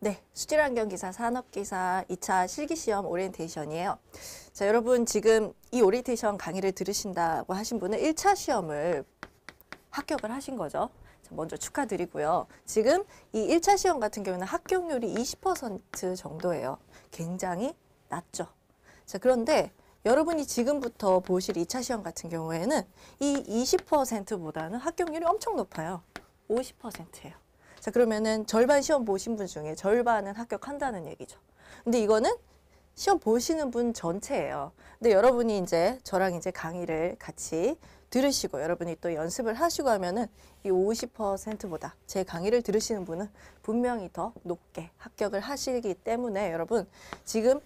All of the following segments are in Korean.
네, 수질환경기사 산업기사 2차 실기시험 오리엔테이션이에요. 자, 여러분 지금 이 오리엔테이션 강의를 들으신다고 하신 분은 1차 시험을 합격을 하신 거죠. 자, 먼저 축하드리고요. 지금 이 1차 시험 같은 경우는 합격률이 20% 정도예요. 굉장히 낮죠. 자, 그런데 여러분이 지금부터 보실 2차 시험 같은 경우에는 이 20%보다는 합격률이 엄청 높아요. 50%예요. 자, 그러면은 절반 시험 보신 분 중에 절반은 합격한다는 얘기죠. 근데 이거는 시험 보시는 분 전체예요. 근데 여러분이 이제 저랑 이제 강의를 같이 들으시고 여러분이 또 연습을 하시고 하면은 이 50%보다 제 강의를 들으시는 분은 분명히 더 높게 합격을 하시기 때문에 여러분 지금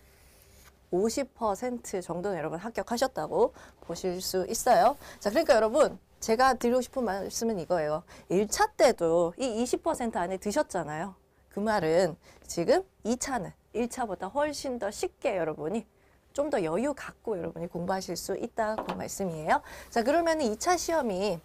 50% 정도는 여러분 합격하셨다고 보실 수 있어요. 자, 그러니까 여러분 제가 드리고 싶은 말씀은 이거예요. 1차 때도 이 20% 안에 드셨잖아요. 그 말은 지금 2차는 1차보다 훨씬 더 쉽게 여러분이 좀 더 여유 갖고 여러분이 공부하실 수 있다고 말씀이에요. 자, 그러면 2차 시험이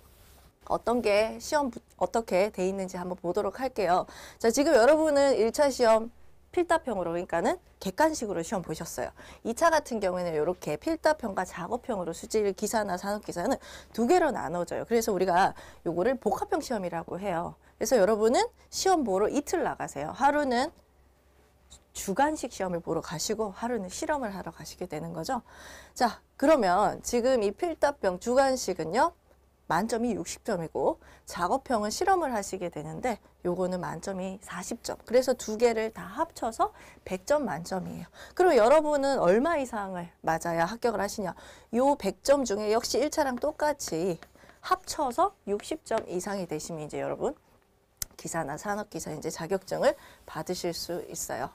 어떤 게 시험 어떻게 돼 있는지 한번 보도록 할게요. 자, 지금 여러분은 1차 시험 필답형으로 그러니까는 객관식으로 시험 보셨어요. 이 차 같은 경우에는 이렇게 필답형과 작업형으로 수질 기사나 산업 기사는 두 개로 나눠져요. 그래서 우리가 요거를 복합형 시험이라고 해요. 그래서 여러분은 시험 보러 이틀 나가세요. 하루는 주간식 시험을 보러 가시고 하루는 실험을 하러 가시게 되는 거죠. 자, 그러면 지금 이 필답형 주간식은요. 만점이 60점이고 작업형은 실험을 하시게 되는데 요거는 만점이 40점. 그래서 두 개를 다 합쳐서 100점 만점이에요. 그리고 여러분은 얼마 이상을 맞아야 합격을 하시냐. 요 100점 중에 역시 1차랑 똑같이 합쳐서 60점 이상이 되시면 이제 여러분 기사나 산업기사 이제 자격증을 받으실 수 있어요.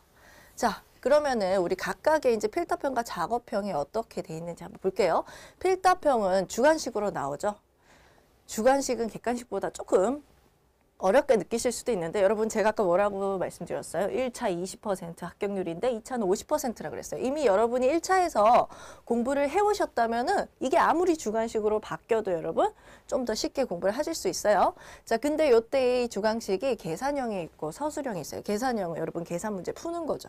자, 그러면은 우리 각각의 이제 필터평과 작업평이 어떻게 돼 있는지 한번 볼게요. 필터평은 주관식으로 나오죠. 주관식은 객관식보다 조금 어렵게 느끼실 수도 있는데 여러분 제가 아까 뭐라고 말씀드렸어요? 1차 20% 합격률인데 2차는 50%라 그랬어요. 이미 여러분이 1차에서 공부를 해오셨다면 은 이게 아무리 주관식으로 바뀌어도 여러분 좀 더 쉽게 공부를 하실 수 있어요. 자, 근데 요때 이 주관식이 계산형이 있고 서술형이 있어요. 계산형은 여러분 계산 문제 푸는 거죠.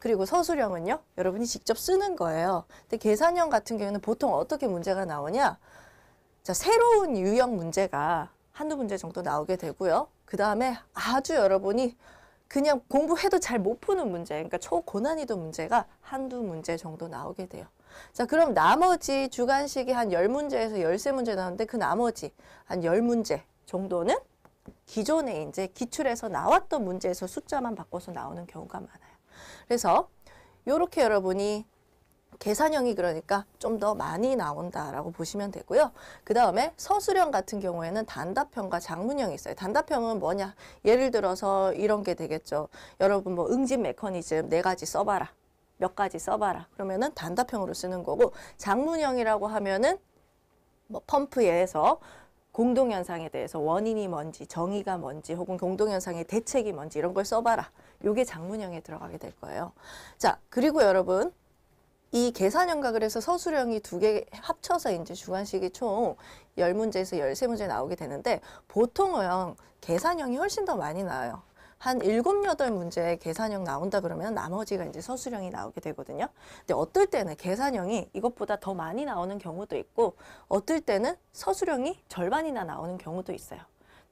그리고 서술형은요. 여러분이 직접 쓰는 거예요. 근데 계산형 같은 경우는 보통 어떻게 문제가 나오냐? 자, 새로운 유형 문제가 한두 문제 정도 나오게 되고요. 그 다음에 아주 여러분이 그냥 공부해도 잘 못 푸는 문제, 그러니까 초고난이도 문제가 한두 문제 정도 나오게 돼요. 자, 그럼 나머지 주간식이 한 열문제에서열3문제 나오는데 그 나머지 한 열문제 정도는 기존에 이제 기출에서 나왔던 문제에서 숫자만 바꿔서 나오는 경우가 많아요. 그래서 이렇게 여러분이 계산형이 그러니까 좀 더 많이 나온다라고 보시면 되고요. 그 다음에 서술형 같은 경우에는 단답형과 장문형이 있어요. 단답형은 뭐냐? 예를 들어서 이런 게 되겠죠. 여러분 뭐 응집 메커니즘 네 가지 써봐라. 몇 가지 써봐라. 그러면은 단답형으로 쓰는 거고 장문형이라고 하면은 뭐 펌프에서 공동현상에 대해서 원인이 뭔지 정의가 뭔지 혹은 공동현상의 대책이 뭔지 이런 걸 써봐라. 요게 장문형에 들어가게 될 거예요. 자 그리고 여러분 이 계산형과 그래서 서술형이 두 개 합쳐서 이제 주관식이 총 열문제에서 열세 문제 나오게 되는데 보통은 계산형이 훨씬 더 많이 나와요. 한 일곱 여덟 문제 계산형 나온다 그러면 나머지가 이제 서술형이 나오게 되거든요. 근데 어떨 때는 계산형이 이것보다 더 많이 나오는 경우도 있고 어떨 때는 서술형이 절반이나 나오는 경우도 있어요.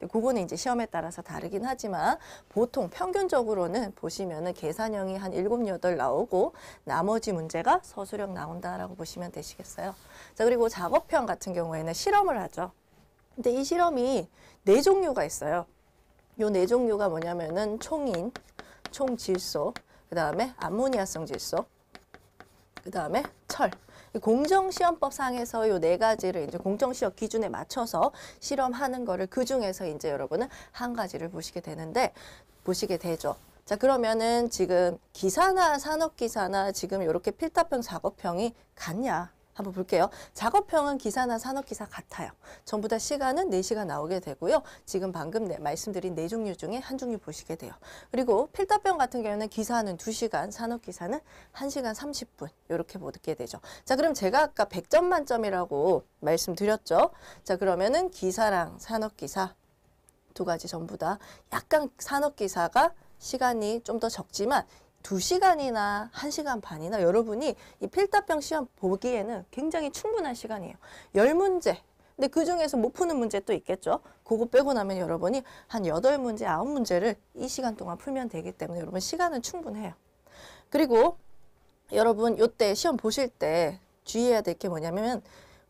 네, 그거는 이제 시험에 따라서 다르긴 하지만 보통 평균적으로는 보시면은 계산형이 한 일곱 여덟 나오고 나머지 문제가 서술형 나온다라고 보시면 되시겠어요. 자, 그리고 작업형 같은 경우에는 실험을 하죠. 근데 이 실험이 네 종류가 있어요. 요 네 종류가 뭐냐면은 총인, 총질소, 그 다음에 암모니아성 질소, 그 다음에 철. 공정시험법상에서 요네 가지를 이제 공정시험 기준에 맞춰서 실험하는 거를 그 중에서 이제 여러분은 한 가지를 보시게 되는데 보시게 되죠. 자 그러면은 지금 기사나 산업기사나 지금 이렇게 필답형 작업형이 같냐 한번 볼게요. 작업형은 기사나 산업기사 같아요. 전부 다 시간은 4시가 나오게 되고요. 지금 방금 네, 말씀드린 네 종류 중에 한 종류 보시게 돼요. 그리고 필터병 같은 경우는 기사는 2시간, 산업기사는 1시간 30분 이렇게 보게 되죠. 자 그럼 제가 아까 100점 만점이라고 말씀드렸죠. 자 그러면은 기사랑 산업기사 두 가지 전부 다 약간 산업기사가 시간이 좀 더 적지만 두시간이나 한시간 반이나 여러분이 이 필답형 시험 보기에는 굉장히 충분한 시간이에요. 열문제 근데 그중에서 못 푸는 문제 또 있겠죠. 그거 빼고 나면 여러분이 한 여덟 문제 아홉 문제를이 시간 동안 풀면 되기 때문에 여러분 시간은 충분해요. 그리고 여러분 요때 시험 보실 때 주의해야 될 게 뭐냐면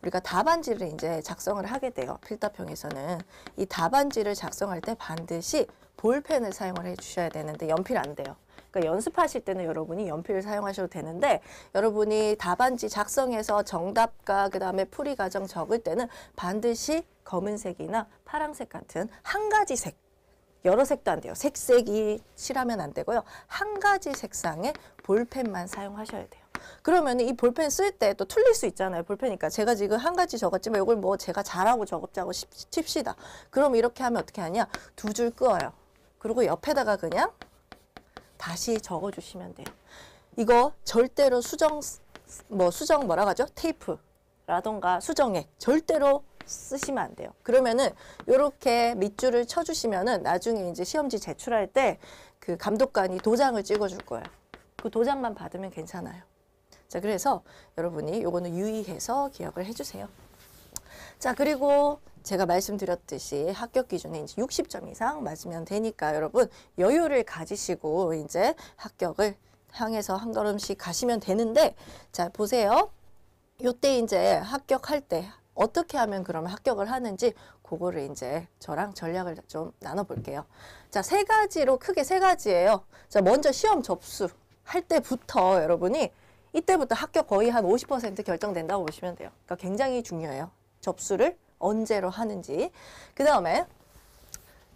우리가 답안지를 이제 작성을 하게 돼요. 필답형에서는 이 답안지를 작성할 때 반드시 볼펜을 사용을 해 주셔야 되는데 연필 안 돼요. 그러니까 연습하실 때는 여러분이 연필을 사용하셔도 되는데 여러분이 답안지 작성해서 정답과 그다음에 풀이 과정 적을 때는 반드시 검은색이나 파랑색 같은 한 가지 색 여러 색도 안 돼요. 색색이 칠하면 안 되고요. 한 가지 색상의 볼펜만 사용하셔야 돼요. 그러면 이 볼펜 쓸 때 또 틀릴 수 있잖아요. 볼펜이니까 제가 지금 한 가지 적었지만 이걸 뭐 제가 잘하고 적었자고 칩시다. 그럼 이렇게 하면 어떻게 하냐. 두 줄 끄어요. 그리고 옆에다가 그냥 다시 적어주시면 돼요. 이거 절대로 수정 뭐 수정 뭐라 하죠? 테이프라던가 수정액 절대로 쓰시면 안 돼요. 그러면은 이렇게 밑줄을 쳐주시면은 나중에 이제 시험지 제출할 때 그 감독관이 도장을 찍어줄 거예요. 그 도장만 받으면 괜찮아요. 자, 그래서 여러분이 요거는 유의해서 기억을 해주세요. 자, 그리고 제가 말씀드렸듯이 합격 기준에 이제 60점 이상 맞으면 되니까 여러분 여유를 가지시고 이제 합격을 향해서 한 걸음씩 가시면 되는데 자, 보세요. 요때 이제 합격할 때 어떻게 하면 그러면 합격을 하는지 그거를 이제 저랑 전략을 좀 나눠볼게요. 자, 세 가지로 크게 세 가지예요. 자, 먼저 시험 접수 할 때부터 여러분이 이때부터 합격 거의 한 50% 결정된다고 보시면 돼요. 그러니까 굉장히 중요해요. 접수를 언제로 하는지. 그 다음에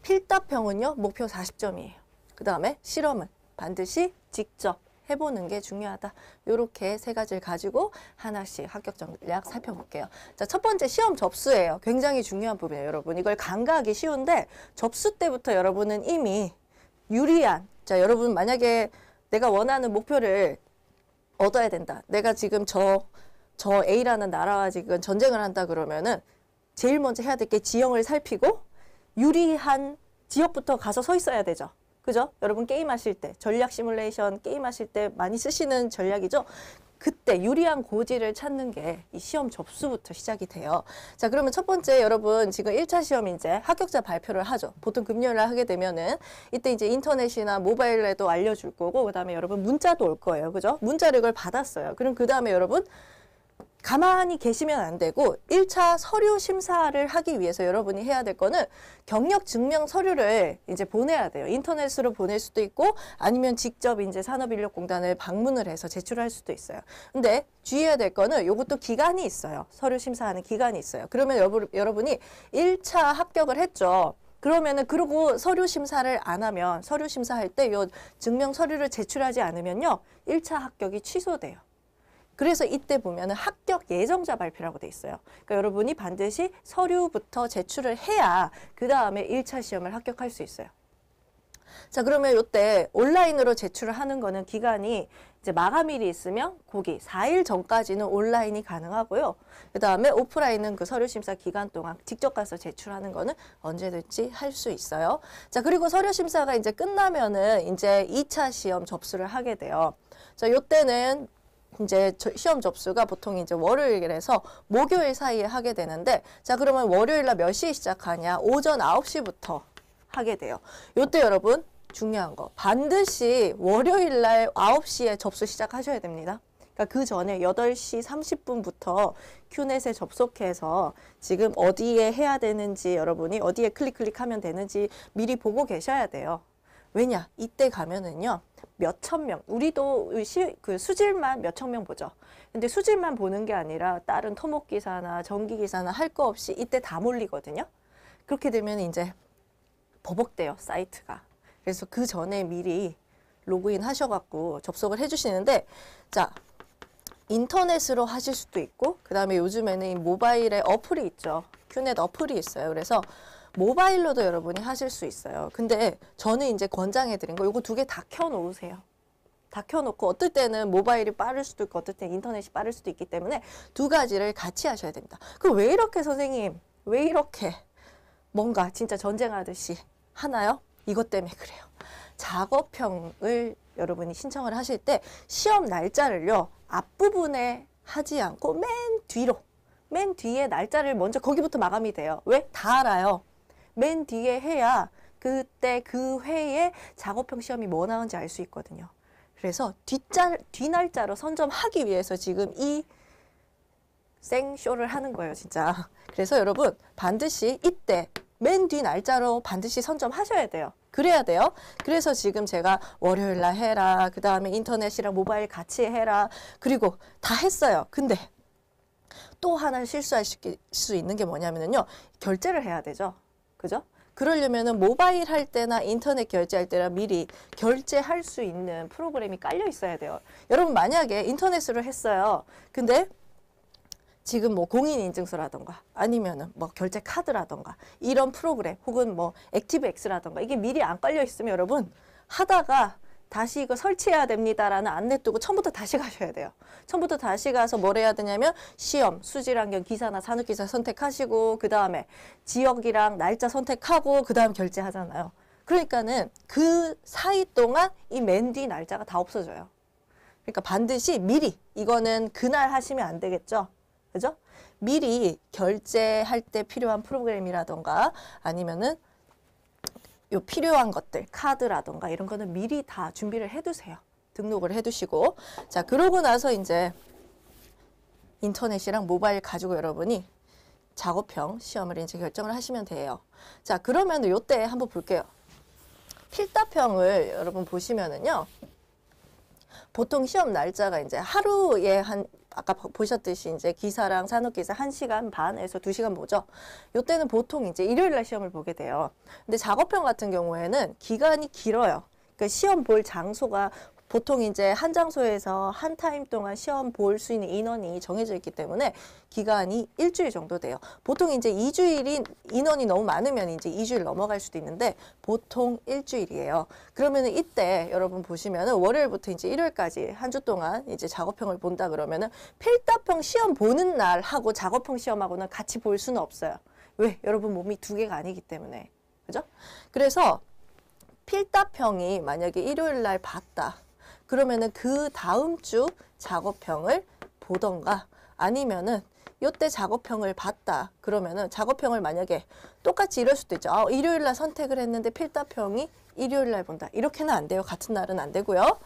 필답형은요. 목표 40점이에요. 그 다음에 실험은 반드시 직접 해보는 게 중요하다. 이렇게 세 가지를 가지고 하나씩 합격 전략 살펴볼게요. 자, 첫 번째 시험 접수예요. 굉장히 중요한 부분이에요, 여러분. 이걸 간과하기 쉬운데 접수 때부터 여러분은 이미 유리한 자, 여러분 만약에 내가 원하는 목표를 얻어야 된다. 내가 지금 저저 A라는 나라와 지금 전쟁을 한다 그러면은 제일 먼저 해야 될 게 지형을 살피고 유리한 지역부터 가서 서 있어야 되죠. 그죠? 여러분 게임하실 때 전략 시뮬레이션 게임하실 때 많이 쓰시는 전략이죠. 그때 유리한 고지를 찾는 게 이 시험 접수부터 시작이 돼요. 자, 그러면 첫 번째 여러분 지금 1차 시험 이제 합격자 발표를 하죠. 보통 금요일 날 하게 되면은 이때 이제 인터넷이나 모바일에도 알려줄 거고 그다음에 여러분 문자도 올 거예요. 그죠? 문자를 이걸 받았어요. 그럼 그다음에 여러분 가만히 계시면 안 되고 1차 서류 심사를 하기 위해서 여러분이 해야 될 거는 경력 증명 서류를 이제 보내야 돼요. 인터넷으로 보낼 수도 있고 아니면 직접 이제 산업인력공단을 방문을 해서 제출할 수도 있어요. 근데 주의해야 될 거는 이것도 기간이 있어요. 서류 심사하는 기간이 있어요. 그러면 여러분, 이 1차 합격을 했죠. 그러면은 그리고 서류 심사를 안 하면 서류 심사할 때 요 증명 서류를 제출하지 않으면요. 1차 합격이 취소돼요. 그래서 이때 보면 은 합격 예정자 발표라고 돼 있어요. 그러니까 여러분이 반드시 서류부터 제출을 해야 그 다음에 1차 시험을 합격할 수 있어요. 자 그러면 이때 온라인으로 제출을 하는 거는 기간이 이제 마감일이 있으면 고기 4일 전까지는 온라인이 가능하고요. 그 다음에 오프라인은 그 서류 심사 기간 동안 직접 가서 제출하는 거는 언제든지 할 수 있어요. 자 그리고 서류 심사가 이제 끝나면은 이제 2차 시험 접수를 하게 돼요. 자, 요때는 이제 시험 접수가 보통 이제 월요일에서 목요일 사이에 하게 되는데 자 그러면 월요일 날 몇 시에 시작하냐 오전 아홉 시부터 하게 돼요. 요때 여러분 중요한 거 반드시 월요일 날 아홉 시에 접수 시작하셔야 됩니다. 그니까그 전에 여덟 시 삼십 분부터 큐넷에 접속해서 지금 어디에 해야 되는지 여러분이 어디에 클릭 클릭하면 되는지 미리 보고 계셔야 돼요. 왜냐? 이때 가면은요. 몇천 명. 우리도 시, 그 수질만 몇천 명 보죠. 근데 수질만 보는 게 아니라 다른 토목기사나 전기기사나 할 거 없이 이때 다 몰리거든요. 그렇게 되면 이제 버벅대요. 사이트가. 그래서 그 전에 미리 로그인 하셔갖고 접속을 해주시는데 자 인터넷으로 하실 수도 있고 그 다음에 요즘에는 모바일에 어플이 있죠. 큐넷 어플이 있어요. 그래서 모바일로도 여러분이 하실 수 있어요. 근데 저는 이제 권장해드린 거 이거 두 개 다 켜놓으세요. 다 켜놓고 어떨 때는 모바일이 빠를 수도 있고 어떨 때는 인터넷이 빠를 수도 있기 때문에 두 가지를 같이 하셔야 됩니다. 그 왜 이렇게 선생님 왜 이렇게 뭔가 진짜 전쟁하듯이 하나요? 이것 때문에 그래요. 작업형을 여러분이 신청을 하실 때 시험 날짜를요 앞부분에 하지 않고 맨 뒤로 맨 뒤에 날짜를 먼저 거기부터 마감이 돼요. 왜? 다 알아요. 맨 뒤에 해야 그때 그 회에 작업형 시험이 뭐나온지알 수 있거든요. 그래서 뒷자, 뒷날짜로 선점하기 위해서 지금 이 생쇼를 하는 거예요, 진짜. 그래서 여러분 반드시 이때 맨 뒤 날짜로 반드시 선점하셔야 돼요. 그래야 돼요. 그래서 지금 제가 월요일 날 해라. 그 다음에 인터넷이랑 모바일 같이 해라. 그리고 다 했어요. 근데 또 하나 실수할 수 있는 게 뭐냐면요. 결제를 해야 되죠. 그죠? 그러려면은 모바일 할 때나 인터넷 결제할 때나 미리 결제할 수 있는 프로그램이 깔려 있어야 돼요. 여러분 만약에 인터넷으로 했어요. 근데 지금 뭐 공인인증서라던가 아니면은 뭐 결제 카드라던가 이런 프로그램 혹은 뭐 액티브 X라던가 이게 미리 안 깔려 있으면 여러분 하다가 다시 이거 설치해야 됩니다라는 안내 뜨고 처음부터 다시 가셔야 돼요. 처음부터 다시 가서 뭘 해야 되냐면 시험, 수질환경 기사나 산업기사 선택하시고 그 다음에 지역이랑 날짜 선택하고 그 다음 결제하잖아요. 그러니까는 그 사이 동안 이 맨 뒤 날짜가 다 없어져요. 그러니까 반드시 미리 이거는 그날 하시면 안 되겠죠. 그죠? 미리 결제할 때 필요한 프로그램이라던가 아니면은 요 필요한 것들, 카드라던가 이런 거는 미리 다 준비를 해두세요. 등록을 해두시고. 자, 그러고 나서 이제 인터넷이랑 모바일 가지고 여러분이 작업형 시험을 이제 결정을 하시면 돼요. 자, 그러면 요 때 한번 볼게요. 필답형을 여러분 보시면은요. 보통 시험 날짜가 이제 하루에 한 아까 보셨듯이 이제 기사랑 산업기사 1시간 반에서 2시간 보죠. 요때는 보통 이제 일요일 날 시험을 보게 돼요. 근데 작업형 같은 경우에는 기간이 길어요. 그 그러니까 시험 볼 장소가 보통 이제 한 장소에서 한 타임 동안 시험 볼 수 있는 인원이 정해져 있기 때문에 기간이 일주일 정도 돼요. 보통 이제 이주일인 인원이 너무 많으면 이제 이주일 넘어갈 수도 있는데 보통 일주일이에요. 그러면은 이때 여러분 보시면은 월요일부터 이제 일요일까지 한 주 동안 이제 작업형을 본다 그러면은 필답형 시험 보는 날하고 작업형 시험하고는 같이 볼 수는 없어요. 왜? 여러분 몸이 두 개가 아니기 때문에. 그죠? 그래서 필답형이 만약에 일요일 날 봤다. 그러면은 그 다음 주 작업형을 보던가 아니면은 요 때 작업형을 봤다. 그러면은 작업형을 만약에 똑같이 이럴 수도 있죠. 아, 일요일 날 선택을 했는데 필답형이 일요일 날 본다. 이렇게는 안 돼요. 같은 날은 안 되고요.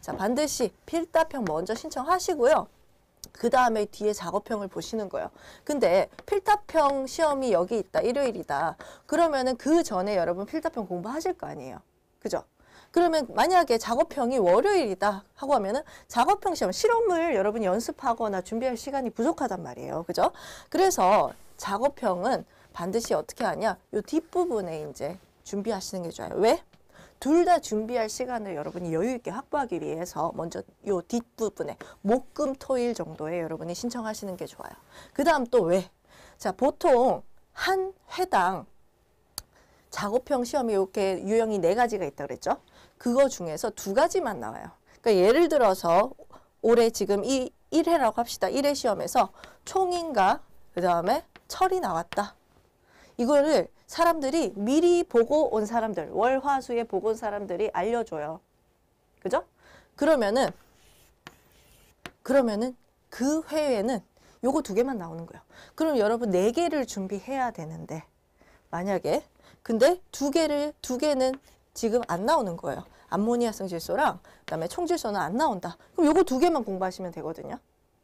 자, 반드시 필답형 먼저 신청하시고요. 그 다음에 뒤에 작업형을 보시는 거예요. 근데 필답형 시험이 여기 있다. 일요일이다. 그러면은 그 전에 여러분 필답형 공부하실 거 아니에요. 그죠? 그러면 만약에 작업형이 월요일이다 하고 하면은 작업형 시험 실험을 여러분이 연습하거나 준비할 시간이 부족하단 말이에요. 그죠? 그래서 작업형은 반드시 어떻게 하냐? 요 뒷부분에 이제 준비하시는 게 좋아요. 왜? 둘 다 준비할 시간을 여러분이 여유 있게 확보하기 위해서 먼저 요 뒷부분에 목금 토일 정도에 여러분이 신청하시는 게 좋아요. 그다음 또 왜? 자, 보통 한 회당 작업형 시험이 이렇게 유형이 네 가지가 있다 그랬죠. 그거 중에서 두 가지만 나와요. 그러니까 예를 들어서 올해 지금 이 1회라고 합시다. 1회 시험에서 총인가 그 다음에 철이 나왔다. 이거를 사람들이 미리 보고 온 사람들 월화수에 보고 온 사람들이 알려줘요. 그죠? 그러면은 그러면은 그 회에는 요거 두 개만 나오는 거예요. 그럼 여러분 네 개를 준비해야 되는데 만약에 근데 두 개를 두 개는 지금 안 나오는 거예요. 암모니아성 질소랑 그다음에 총질소는 안 나온다. 그럼 요거 두 개만 공부하시면 되거든요.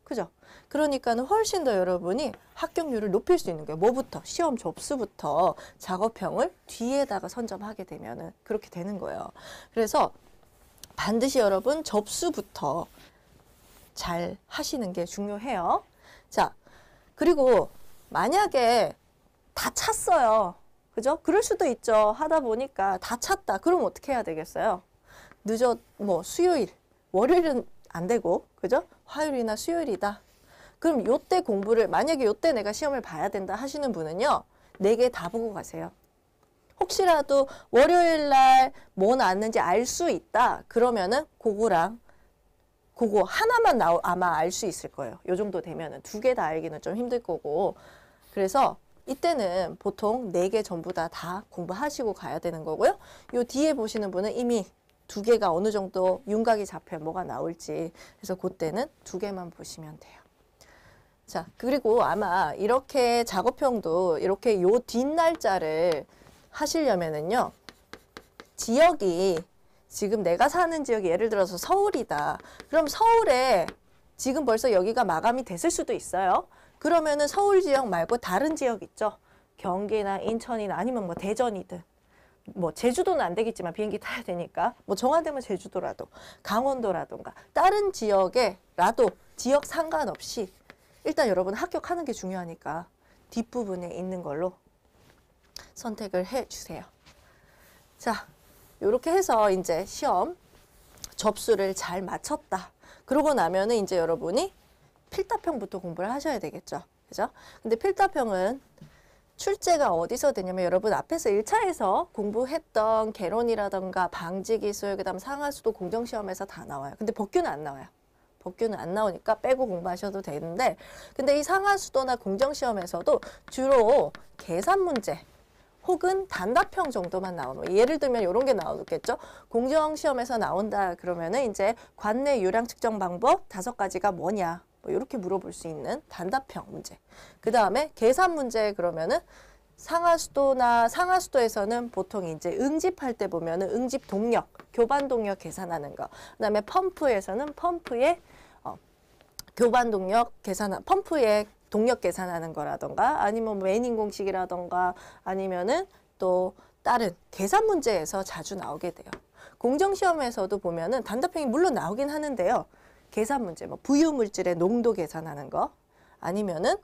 그죠? 그러니까는 훨씬 더 여러분이 합격률을 높일 수 있는 거예요. 뭐부터? 시험 접수부터 작업형을 뒤에다가 선점하게 되면은 그렇게 되는 거예요. 그래서 반드시 여러분 접수부터 잘 하시는 게 중요해요. 자, 그리고 만약에 다 찼어요. 그죠? 그럴 수도 있죠. 하다 보니까 다 찼다. 그럼 어떻게 해야 되겠어요? 늦어 뭐 수요일, 월요일은 안 되고 그죠? 화요일이나 수요일이다. 그럼 요때 공부를 만약에 요때 내가 시험을 봐야 된다 하시는 분은요. 네 개 다 보고 가세요. 혹시라도 월요일 날뭐 나왔는지 알 수 있다. 그러면은 그거랑 그거 하나만 나오, 아마 알 수 있을 거예요. 요 정도 되면은 두 개 다 알기는 좀 힘들 거고. 그래서 이때는 보통 네 개 전부 다 다 공부하시고 가야 되는 거고요. 요 뒤에 보시는 분은 이미 두 개가 어느 정도 윤곽이 잡혀 뭐가 나올지 그래서 그때는 두 개만 보시면 돼요. 자 그리고 아마 이렇게 작업형도 이렇게 요 뒷날짜를 하시려면은요 지역이 지금 내가 사는 지역이 예를 들어서 서울이다 그럼 서울에 지금 벌써 여기가 마감이 됐을 수도 있어요 그러면은 서울 지역 말고 다른 지역 있죠. 경기나 인천이나 아니면 뭐 대전이든 뭐 제주도는 안 되겠지만 비행기 타야 되니까 뭐 정화되면 제주도라도 강원도라든가 다른 지역에라도 지역 상관없이 일단 여러분 합격하는 게 중요하니까 뒷부분에 있는 걸로 선택을 해 주세요. 자, 이렇게 해서 이제 시험 접수를 잘 마쳤다. 그러고 나면은 이제 여러분이 필답형부터 공부를 하셔야 되겠죠. 그죠? 근데 필답형은 출제가 어디서 되냐면 여러분 앞에서 1차에서 공부했던 개론이라던가 방지기술 그다음 상하수도 공정시험에서 다 나와요. 근데 법규는 안 나와요. 법규는 안 나오니까 빼고 공부하셔도 되는데 근데 이 상하수도나 공정시험에서도 주로 계산 문제 혹은 단답형 정도만 나오면 예를 들면 이런 게 나오겠죠. 공정시험에서 나온다 그러면은 이제 관내 유량 측정 방법 다섯 가지가 뭐냐 뭐 이렇게 물어볼 수 있는 단답형 문제. 그 다음에 계산 문제 그러면은 상하수도나 상하수도에서는 보통 이제 응집할 때 보면은 응집 동력, 교반 동력 계산하는 거. 그다음에 펌프에서는 펌프의 어, 교반 동력 계산, 펌프의 동력 계산하는 거라던가 아니면 메닝 뭐 공식이라던가 아니면은 또 다른 계산 문제에서 자주 나오게 돼요. 공정시험에서도 보면은 단답형이 물론 나오긴 하는데요. 계산 문제, 뭐 부유물질의 농도 계산하는 거 아니면은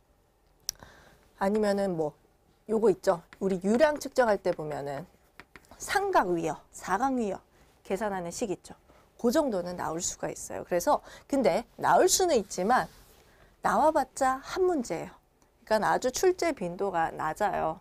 아니면은 뭐 요거 있죠. 우리 유량 측정할 때 보면은 삼각 위역, 사각 위역 계산하는 식 있죠. 그 정도는 나올 수가 있어요. 그래서 근데 나올 수는 있지만 나와봤자 한 문제예요. 그러니까 아주 출제 빈도가 낮아요.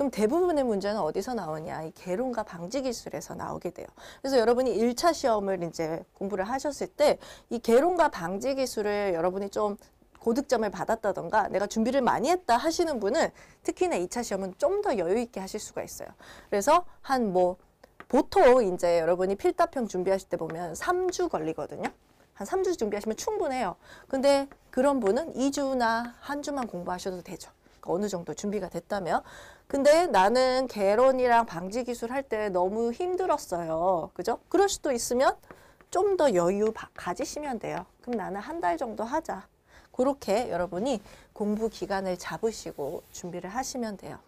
그럼 대부분의 문제는 어디서 나오냐? 이 개론과 방지 기술에서 나오게 돼요. 그래서 여러분이 1차 시험을 이제 공부를 하셨을 때 이 개론과 방지 기술을 여러분이 좀 고득점을 받았다던가 내가 준비를 많이 했다 하시는 분은 특히나 2차 시험은 좀 더 여유 있게 하실 수가 있어요. 그래서 한 뭐 보통 이제 여러분이 필답형 준비하실 때 보면 3주 걸리거든요. 한 3주 준비하시면 충분해요. 근데 그런 분은 2주나 한 주만 공부하셔도 되죠. 그러니까 어느 정도 준비가 됐다면. 근데 나는 개론이랑 방지 기술 할 때 너무 힘들었어요. 그죠? 그럴 수도 있으면 좀 더 여유 가지시면 돼요. 그럼 나는 한 달 정도 하자. 그렇게 여러분이 공부 기간을 잡으시고 준비를 하시면 돼요.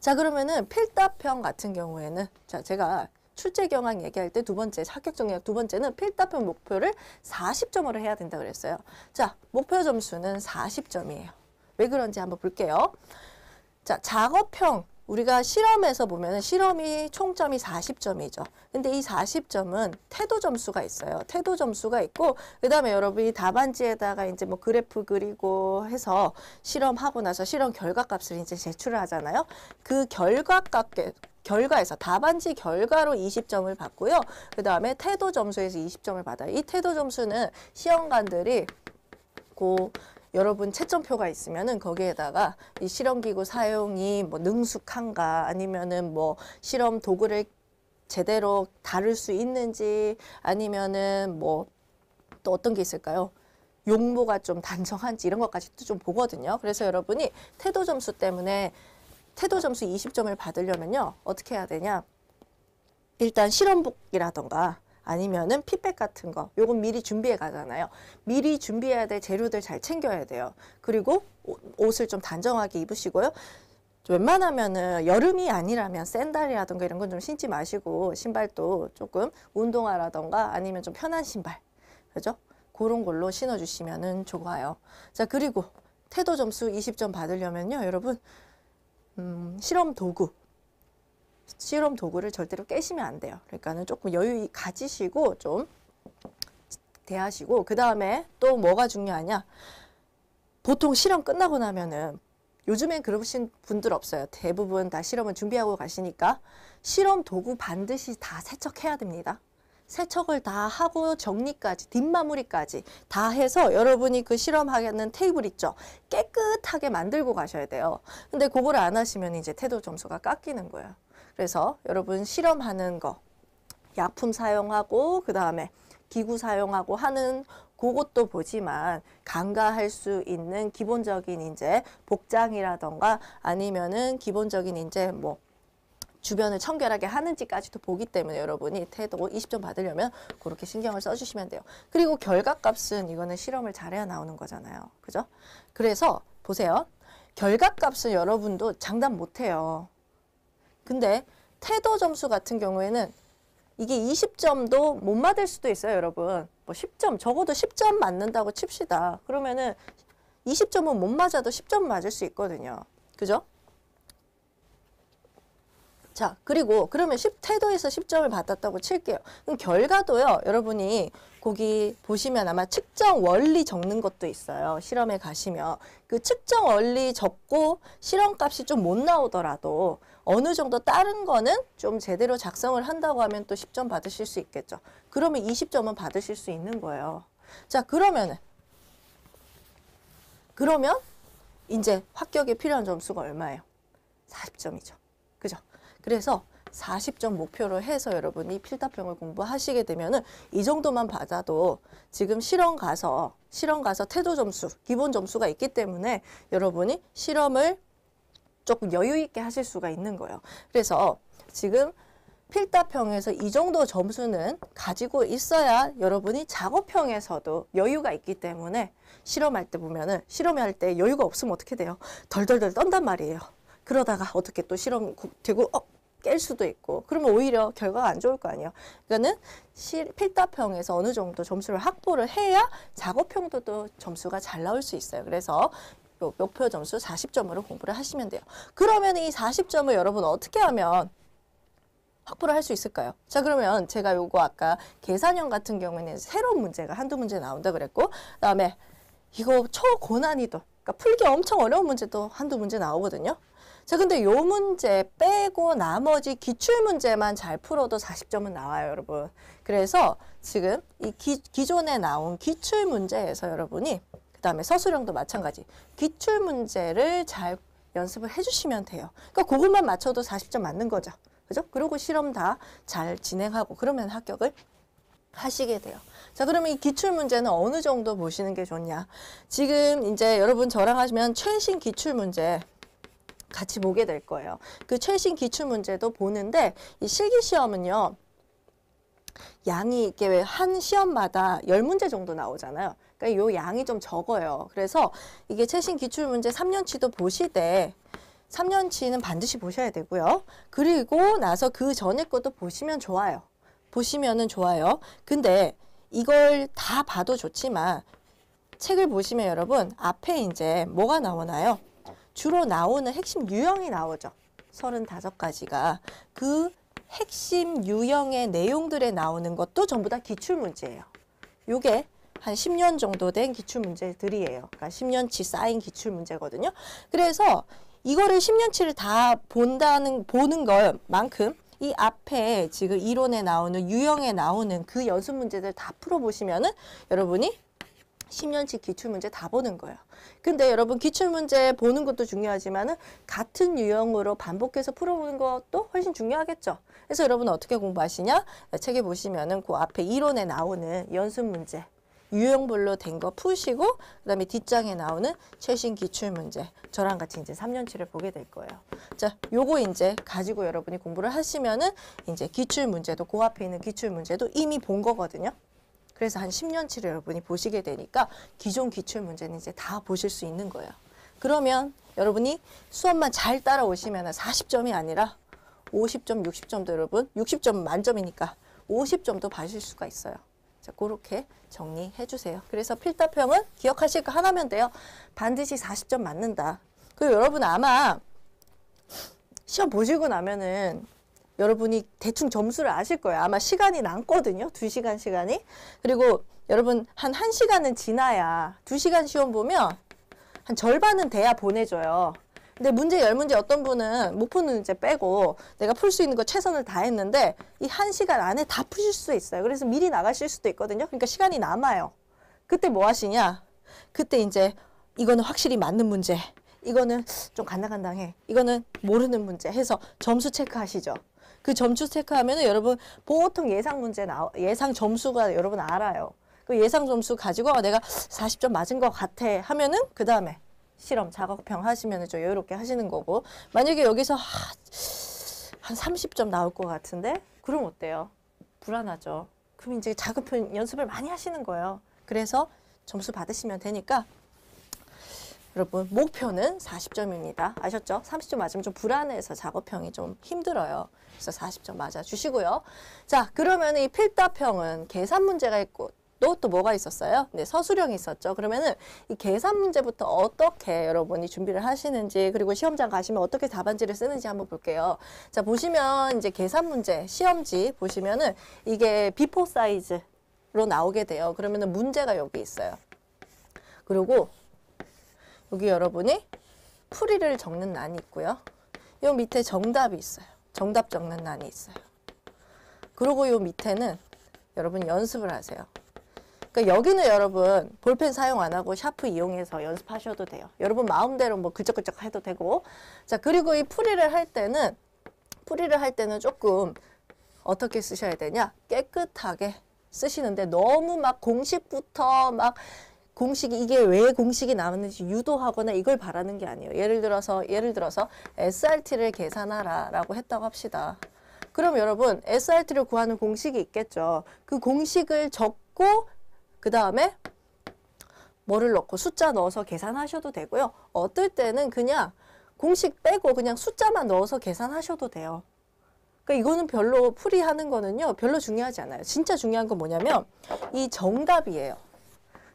자 그러면은 필답형 같은 경우에는 자 제가 출제 경향 얘기할 때 두 번째 합격종 정학두 번째는 필답형 목표를 40점으로 해야 된다 그랬어요. 자 목표 점수는 40점이에요. 왜 그런지 한번 볼게요. 자, 작업형 우리가 실험에서 보면 실험이 총점이 40점이죠. 근데 이 40점은 태도 점수가 있어요. 태도 점수가 있고 그다음에 여러분이 답안지에다가 이제 뭐 그래프 그리고 해서 실험하고 나서 실험 결과값을 이제 제출을 하잖아요. 그 결과값 결과에서 답안지 결과로 20점을 받고요. 그다음에 태도 점수에서 20점을 받아요. 이 태도 점수는 시험관들이 고 여러분 채점표가 있으면은 거기에다가 이 실험기구 사용이 뭐 능숙한가 아니면은 뭐 실험 도구를 제대로 다룰 수 있는지 아니면은 뭐 또 어떤 게 있을까요? 용모가 좀 단정한지 이런 것까지도 좀 보거든요. 그래서 여러분이 태도 점수 때문에 태도 점수 20점을 받으려면요. 어떻게 해야 되냐? 일단 실험복이라던가 아니면은 피백 같은 거 요건 미리 준비해 가잖아요. 미리 준비해야 될 재료들 잘 챙겨야 돼요. 그리고 옷을 좀 단정하게 입으시고요. 웬만하면은 여름이 아니라면 샌달이라든가 이런 건 좀 신지 마시고 신발도 조금 운동화라던가 아니면 좀 편한 신발 그죠? 그런 걸로 신어주시면은 좋아요. 자 그리고 태도 점수 20점 받으려면요 여러분 음, 실험 도구 실험 도구를 절대로 깨시면 안 돼요. 그러니까는 조금 여유 가지시고 좀 대하시고 그 다음에 또 뭐가 중요하냐 보통 실험 끝나고 나면은 요즘엔 그러신 분들 없어요. 대부분 다 실험을 준비하고 가시니까 실험 도구 반드시 다 세척해야 됩니다. 세척을 다 하고 정리까지 뒷마무리까지 다 해서 여러분이 그 실험하는 테이블 있죠 깨끗하게 만들고 가셔야 돼요 근데 그걸 안 하시면 이제 태도 점수가 깎이는 거예요 그래서 여러분 실험하는 거 약품 사용하고 그 다음에 기구 사용하고 하는 그것도 보지만 간과할 수 있는 기본적인 이제 복장이라던가 아니면은 기본적인 이제 뭐 주변을 청결하게 하는지까지도 보기 때문에 여러분이 태도 20점 받으려면 그렇게 신경을 써주시면 돼요. 그리고 결과값은 이거는 실험을 잘해야 나오는 거잖아요. 그죠? 그래서 보세요. 결과값은 여러분도 장담 못해요. 근데 태도 점수 같은 경우에는 이게 20점도 못 맞을 수도 있어요, 여러분. 뭐 10점, 적어도 10점 맞는다고 칩시다. 그러면은 20점은 못 맞아도 10점 맞을 수 있거든요. 그죠? 자, 그리고 그러면 10, 태도에서 10점을 받았다고 칠게요. 그럼 결과도요, 여러분이 거기 보시면 아마 측정 원리 적는 것도 있어요. 실험에 가시면. 그 측정 원리 적고 실험값이 좀 못 나오더라도 어느 정도 다른 거는 좀 제대로 작성을 한다고 하면 또 10점 받으실 수 있겠죠. 그러면 20점은 받으실 수 있는 거예요. 자, 그러면은 그러면 이제 합격에 필요한 점수가 얼마예요? 40점이죠. 그죠? 그래서 40점 목표로 해서 여러분이 필답형을 공부하시게 되면은 이 정도만 받아도 지금 실험 가서 실험 가서 태도 점수, 기본 점수가 있기 때문에 여러분이 실험을 조금 여유 있게 하실 수가 있는 거예요. 그래서 지금 필답형에서 이 정도 점수는 가지고 있어야 여러분이 작업형에서도 여유가 있기 때문에 실험할 때 보면은 실험할 때 여유가 없으면 어떻게 돼요? 덜덜덜 떤단 말이에요. 그러다가 어떻게 또 실험 되고 어, 깰 수도 있고 그러면 오히려 결과가 안 좋을 거 아니에요. 그러니까는 필답형에서 어느 정도 점수를 확보를 해야 작업형도 또 점수가 잘 나올 수 있어요. 그래서 요 목표 점수 40점으로 공부를 하시면 돼요. 그러면 이 40점을 여러분 어떻게 하면 확보를 할 수 있을까요? 자 그러면 제가 요거 아까 계산형 같은 경우에는 새로운 문제가 한두 문제 나온다 그랬고 그다음에 이거 초고난이도 그러니까 풀기 엄청 어려운 문제도 한두 문제 나오거든요. 자 근데 요 문제 빼고 나머지 기출 문제만 잘 풀어도 40점은 나와요 여러분. 그래서 지금 이 기, 기존에 나온 기출 문제에서 여러분이 그다음에 서술형도 마찬가지. 기출 문제를 잘 연습을 해주시면 돼요. 그러니까 그것만 맞춰도 40점 맞는 거죠. 그죠? 그리고 실험 다 잘 진행하고 그러면 합격을 하시게 돼요. 자, 그러면 이 기출 문제는 어느 정도 보시는 게 좋냐? 지금 이제 여러분 저랑 하시면 최신 기출 문제 같이 보게 될 거예요. 그 최신 기출 문제도 보는데 이 실기 시험은요. 양이 이게 왜한 시험마다 열문제 정도 나오잖아요. 그러니까 요 양이 좀 적어요. 그래서 이게 최신 기출문제 3년치도 보시되 3년치는 반드시 보셔야 되고요. 그리고 나서 그 전에 것도 보시면 좋아요. 보시면은 좋아요. 근데 이걸 다 봐도 좋지만 책을 보시면 여러분 앞에 이제 뭐가 나오나요? 주로 나오는 핵심 유형이 나오죠. 35가지가 그 핵심 유형의 내용들에 나오는 것도 전부 다 기출문제예요. 요게 한 10년 정도 된 기출문제들이에요. 그러니까 10년치 쌓인 기출문제거든요. 그래서 이거를 10년치를 다 본다는, 보는 것만큼 이 앞에 지금 이론에 나오는 유형에 나오는 그 연습 문제들 다 풀어보시면은 여러분이 10년치 기출문제 다 보는 거예요. 근데 여러분 기출문제 보는 것도 중요하지만은 같은 유형으로 반복해서 풀어보는 것도 훨씬 중요하겠죠. 그래서 여러분 어떻게 공부하시냐? 책에 보시면은 그 앞에 이론에 나오는 연습 문제 유형별로 된 거 푸시고 그다음에 뒷장에 나오는 최신 기출 문제 저랑 같이 이제 3년치를 보게 될 거예요. 자, 요거 이제 가지고 여러분이 공부를 하시면은 이제 기출 문제도 그 앞에 있는 기출 문제도 이미 본 거거든요. 그래서 한 10년치를 여러분이 보시게 되니까 기존 기출 문제는 이제 다 보실 수 있는 거예요. 그러면 여러분이 수업만 잘 따라오시면 40점이 아니라 50점, 60점도 여러분 60점 만점이니까 50점도 받으실 수가 있어요. 자, 그렇게 정리해 주세요. 그래서 필답형은 기억하실 거 하나면 돼요. 반드시 40점 맞는다. 그리고 여러분 아마 시험 보시고 나면은 여러분이 대충 점수를 아실 거예요. 아마 시간이 남거든요. 두시간 시간이. 그리고 여러분 한 1시간은 지나야 두시간 시험 보면 한 절반은 돼야 보내줘요. 근데 문제 열문제 어떤 분은 못 푸는 문제 빼고 내가 풀 수 있는 거 최선을 다했는데 이 한 시간 안에 다 푸실 수 있어요. 그래서 미리 나가실 수도 있거든요. 그러니까 시간이 남아요. 그때 뭐 하시냐? 그때 이제 이거는 확실히 맞는 문제. 이거는 좀 간당간당해. 이거는 모르는 문제 해서 점수 체크하시죠. 그 점수 체크하면 은 여러분 보통 예상 문제 나 예상 점수가 여러분 알아요. 그 예상 점수 가지고 아, 내가 40점 맞은 것 같아 하면은 그 다음에 실험 작업병 하시면 좀 여유롭게 하시는 거고 만약에 여기서 하, 한 30점 나올 것 같은데 그럼 어때요? 불안하죠. 그럼 이제 작업형 연습을 많이 하시는 거예요. 그래서 점수 받으시면 되니까 여러분 목표는 40점입니다. 아셨죠? 30점 맞으면 좀 불안해서 작업형이 좀 힘들어요. 그래서 40점 맞아 주시고요. 자 그러면 이 필답형은 계산 문제가 있고 또또 뭐가 있었어요? 네, 서술형이 있었죠. 그러면은 이 계산 문제부터 어떻게 여러분이 준비를 하시는지 그리고 시험장 가시면 어떻게 답안지를 쓰는지 한번 볼게요. 자, 보시면 이제 계산 문제, 시험지 보시면은 이게 비포 사이즈로 나오게 돼요. 그러면은 문제가 여기 있어요. 그리고 여기 여러분이 풀이를 적는 난이 있고요. 요 밑에 정답이 있어요. 정답 적는 난이 있어요. 그리고 요 밑에는 여러분 연습을 하세요. 그러니까 여기는 여러분 볼펜 사용 안 하고 샤프 이용해서 연습하셔도 돼요. 여러분 마음대로 뭐 그적그적 해도 되고 자 그리고 이 풀이를 할 때는 풀이를 할 때는 조금 어떻게 쓰셔야 되냐 깨끗하게 쓰시는데 너무 막 공식부터 막 공식이 이게 왜 공식이 나왔는지 유도하거나 이걸 바라는 게 아니에요. 예를 들어서 예를 들어서 SRT를 계산하라라고 했다고 합시다. 그럼 여러분 SRT를 구하는 공식이 있겠죠. 그 공식을 적고 그 다음에 뭐를 넣고 숫자 넣어서 계산하셔도 되고요. 어떨 때는 그냥 공식 빼고 그냥 숫자만 넣어서 계산하셔도 돼요. 그러니까 이거는 별로 풀이하는 거는요. 별로 중요하지 않아요. 진짜 중요한 건 뭐냐면 이 정답이에요.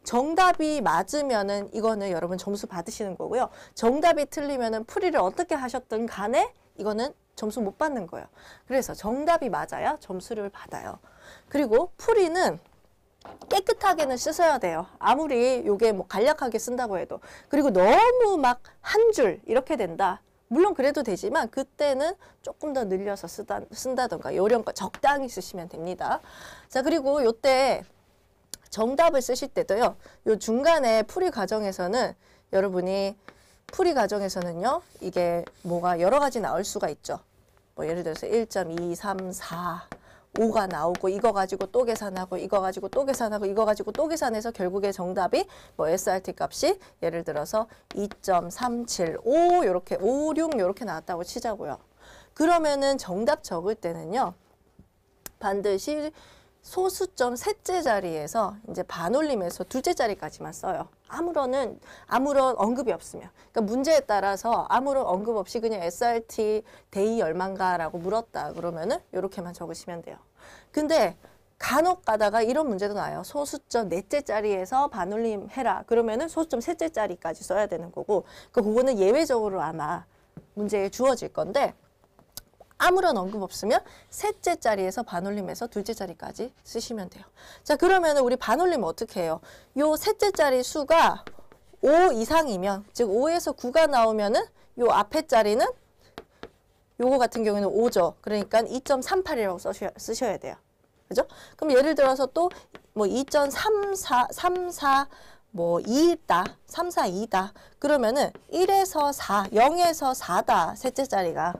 정답이 맞으면은 이거는 여러분 점수 받으시는 거고요. 정답이 틀리면은 풀이를 어떻게 하셨든 간에 이거는 점수 못 받는 거예요. 그래서 정답이 맞아야 점수를 받아요. 그리고 풀이는 깨끗하게는 씻어야 돼요. 아무리 요게 뭐 간략하게 쓴다고 해도. 그리고 너무 막 한 줄 이렇게 된다. 물론 그래도 되지만 그때는 조금 더 늘려서 쓰다, 쓴다던가 요령과 적당히 쓰시면 됩니다. 자 그리고 요때 정답을 쓰실 때도요. 요 중간에 풀이 과정에서는 여러분이 풀이 과정에서는요. 이게 뭐가 여러 가지 나올 수가 있죠. 뭐 예를 들어서 1.234 5가 나오고 이거 가지고 또 계산하고 이거 가지고 또 계산하고 이거 가지고 또 계산해서 결국에 정답이 뭐 SRT 값이 예를 들어서 2.375 이렇게 56 이렇게 나왔다고 치자고요. 그러면은 정답 적을 때는요. 반드시 소수점 셋째 자리에서 이제 반올림에서 둘째 자리까지만 써요. 아무런 아무런 언급이 없으면 그러니까 문제에 따라서 아무런 언급 없이 그냥 SRT 데이 열망가라고 물었다 그러면은 이렇게만 적으시면 돼요. 근데 간혹 가다가 이런 문제도 나요. 소수점 넷째 자리에서 반올림 해라. 그러면은 소수점 셋째 자리까지 써야 되는 거고, 그 그러니까 그거는 예외적으로 아마 문제에 주어질 건데, 아무런 언급 없으면 셋째 자리에서 반올림해서 둘째 자리까지 쓰시면 돼요. 자 그러면 우리 반올림 어떻게 해요? 요 셋째 자리 수가 5 이상이면 즉 5에서 9가 나오면은 요 앞에 자리는 요거 같은 경우에는 5죠. 그러니까 2.38이라고 써셔 쓰셔야 돼요. 그죠? 그럼 예를 들어서 또 뭐 2.34, 34, 뭐 2다, 3, 4, 2다. 그러면은 1에서 4, 0에서 4다. 셋째 자리가.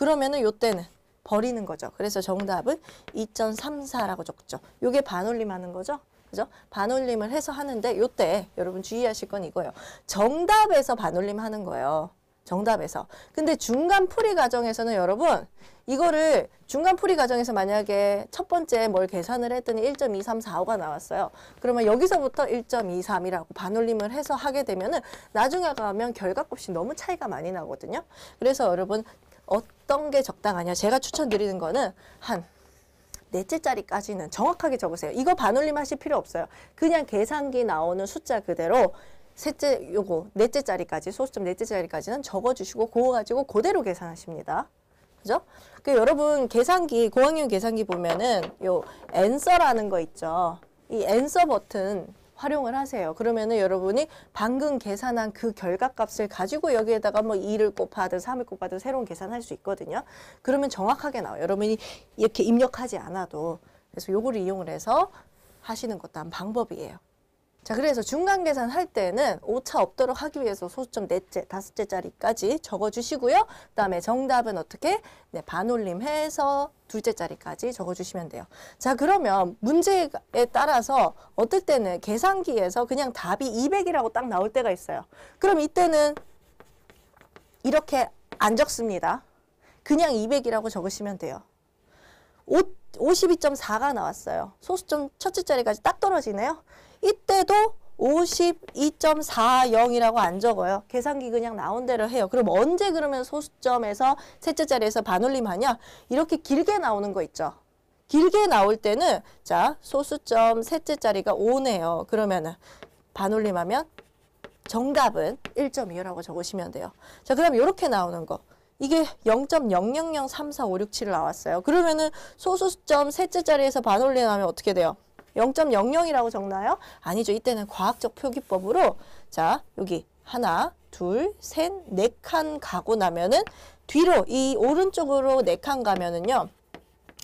그러면은 요때는 버리는 거죠. 그래서 정답은 2.34라고 적죠. 요게 반올림하는 거죠. 그죠? 반올림을 해서 하는데 요때 여러분 주의하실 건 이거예요. 정답에서 반올림 하는 거예요. 정답에서. 근데 중간 풀이 과정에서는 여러분 이거를 중간 풀이 과정에서 만약에 첫 번째 뭘 계산을 했더니 1.2345가 나왔어요. 그러면 여기서부터 1.23이라고 반올림을 해서 하게 되면은 나중에 가면 결과값이 너무 차이가 많이 나거든요. 그래서 여러분 어떤 게 적당하냐 제가 추천드리는 거는 한 넷째짜리까지는 네 정확하게 적으세요. 이거 반올림 하실 필요 없어요. 그냥 계산기 나오는 숫자 그대로 셋째 요거 넷째 네 자리까지 소수점 넷째 네 자리까지는 적어주시고 그거 가지고 그대로 계산하십니다. 그죠? 그 여러분 계산기 고학년 계산기 보면은 요 엔서라는 거 있죠. 이 엔서 버튼 활용을 하세요. 그러면은 여러분이 방금 계산한 그 결과값을 가지고 여기에다가 뭐 2를 곱하든 3을 곱하든 새로운 계산할 수 있거든요. 그러면 정확하게 나와요. 여러분이 이렇게 입력하지 않아도 그래서 요거를 이용을 해서 하시는 것도 한 방법이에요. 자 그래서 중간 계산할 때는 오차 없도록 하기 위해서 소수점 넷째, 다섯째자리까지 적어주시고요. 그 다음에 정답은 어떻게? 네, 반올림해서 둘째자리까지 적어주시면 돼요. 자 그러면 문제에 따라서 어떨 때는 계산기에서 그냥 답이 200이라고 딱 나올 때가 있어요. 그럼 이때는 이렇게 안 적습니다. 그냥 200이라고 적으시면 돼요. 52.4가 나왔어요. 소수점 첫째 자리까지 딱 떨어지네요. 이때도 52.40이라고 안 적어요. 계산기 그냥 나온 대로 해요. 그럼 언제 그러면 소수점에서 셋째 자리에서 반올림하냐? 이렇게 길게 나오는 거 있죠. 길게 나올 때는 자 소수점 셋째 자리가 5네요. 그러면은 반올림하면 정답은 1.25라고 적으시면 돼요. 자 그럼 이렇게 나오는 거. 이게 0.00034567 나왔어요. 그러면은 소수점 셋째 자리에서 반올림하면 어떻게 돼요? 0.00이라고 적나요? 아니죠. 이때는 과학적 표기법으로 자 여기 하나 둘셋네 칸 가고 나면은 뒤로 이 오른쪽으로 네 칸 가면은요.